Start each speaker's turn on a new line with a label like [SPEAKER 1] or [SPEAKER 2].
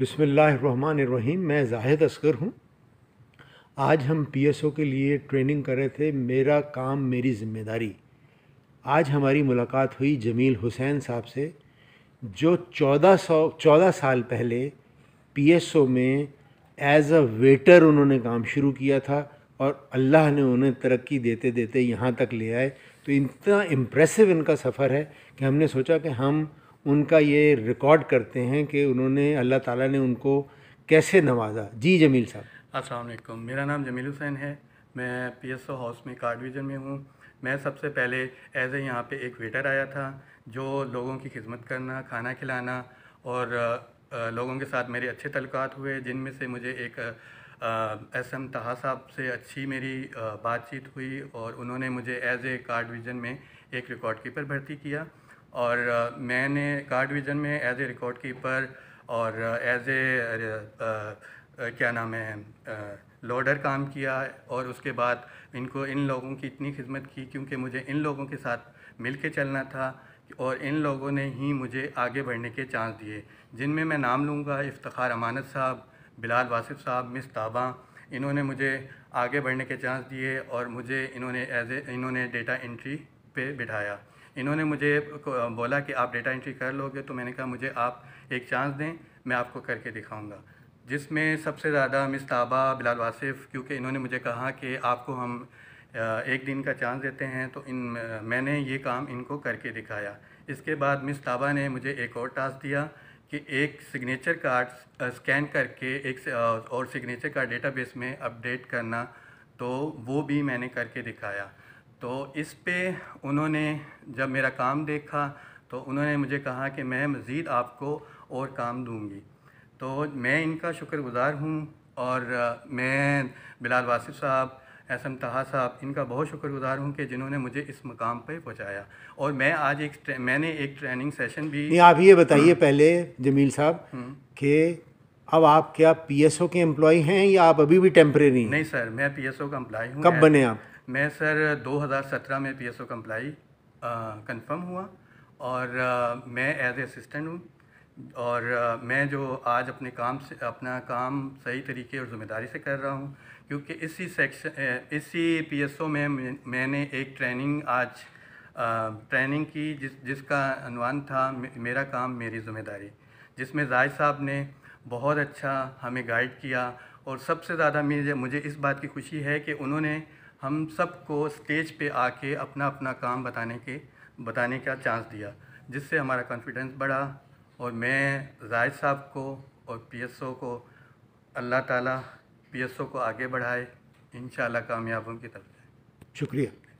[SPEAKER 1] बिसमीम मैं जाहिद असगर हूँ आज हम पीएसओ के लिए ट्रेनिंग कर रहे थे मेरा काम मेरी जिम्मेदारी आज हमारी मुलाकात हुई जमील हुसैन साहब से जो चौदह सौ चौदह साल पहले पीएसओ में एज अ वेटर उन्होंने काम शुरू किया था और अल्लाह ने उन्हें तरक्की देते देते यहाँ तक ले आए तो इतना इम्प्रेसिव इनका सफ़र है कि हमने सोचा कि हम उनका ये रिकॉर्ड करते हैं कि उन्होंने अल्लाह ताला ने उनको कैसे नवाजा जी जमील साहब
[SPEAKER 2] अस्सलाम मेरा नाम जमील हुसैन है मैं पीएसओ हाउस में कार डिवीज़न में हूँ मैं सबसे पहले एज ए यहाँ पे एक वेटर आया था जो लोगों की खिदमत करना खाना खिलाना और लोगों के साथ मेरे अच्छे तलक़ात हुए जिनमें से मुझे एक एस एम तहा साहब से अच्छी मेरी बातचीत हुई और उन्होंने मुझे एज ए कार डिवीज़न में एक रिकॉर्ड कीपर भर्ती किया और मैंने कार विजन में एज ए रिकॉर्ड कीपर और एज ए क्या नाम है लोडर काम किया और उसके बाद इनको इन लोगों की इतनी खिदमत की क्योंकि मुझे इन लोगों के साथ मिल के चलना था और इन लोगों ने ही मुझे आगे बढ़ने के चांस दिए जिनमें मैं नाम लूँगा इफ्तार अमानत साहब बिलाल वासिफ साहब मिस ताबा इन्होंने मुझे आगे बढ़ने के चांस दिए और मुझे इन्होंने एज ए इन्होंने डेटा एंट्री पे बिठाया इन्होंने मुझे बोला कि आप डेटा एंट्री कर लोगे तो मैंने कहा मुझे आप एक चांस दें मैं आपको करके दिखाऊँगा जिसमें सबसे ज़्यादा मिस ताबा बिलाल वासिफ क्योंकि इन्होंने मुझे कहा कि आपको हम एक दिन का चांस देते हैं तो इन मैंने ये काम इनको करके दिखाया इसके बाद मिस ताबा ने मुझे एक और टास्क दिया कि एक सिग्नेचर कार्ड स्कैन करके एक और सिग्नेचर कार्ड डेटाबेस में अपडेट करना तो वो भी मैंने करके दिखाया तो इस पर उन्होंने जब मेरा काम देखा तो उन्होंने मुझे कहा कि मैं मज़ीद आपको और काम दूँगी तो मैं इनका शुक्रगुज़ार हूँ और मैं बिलाल वासिफ साहब एसम तहा साहब इनका बहुत शुक्रगुजार हूँ कि जिन्होंने मुझे इस मकाम पर पहुँचाया और मैं आज एक मैंने एक ट्रेनिंग सेशन भी नहीं आप ये बताइए हाँ।
[SPEAKER 1] पहले जमील साहब हम्म। कि अब आप क्या पीएसओ के एम्प्लॉय हैं या आप अभी भी टेम्प्रेरी
[SPEAKER 2] नहीं सर मैं पीएसओ का एम्प्लॉय हूँ कब बने आप मैं सर 2017 में पी एस ओ कन्फर्म हुआ और आ, मैं एज ए असिस्टेंट हूँ और आ, मैं जो आज अपने काम से अपना काम सही तरीके और ज़िम्मेदारी से कर रहा हूँ क्योंकि इसी सेक्शन इसी पीएसओ में मैंने एक ट्रेनिंग आज ट्रेनिंग की जिस जिसका अनुमान था मेरा काम मेरी ज़िम्मेदारी जिसमें जाय साहब ने बहुत अच्छा हमें गाइड किया और सबसे ज़्यादा मुझे इस बात की खुशी है कि उन्होंने हम सबको स्टेज पे आके अपना अपना काम बताने के बताने का चांस दिया जिससे हमारा कॉन्फिडेंस बढ़ा और मैं जायद साहब को और पीएसओ को अल्लाह ताला पीएसओ को आगे बढ़ाए इन कामयाबों की तरफ
[SPEAKER 1] शुक्रिया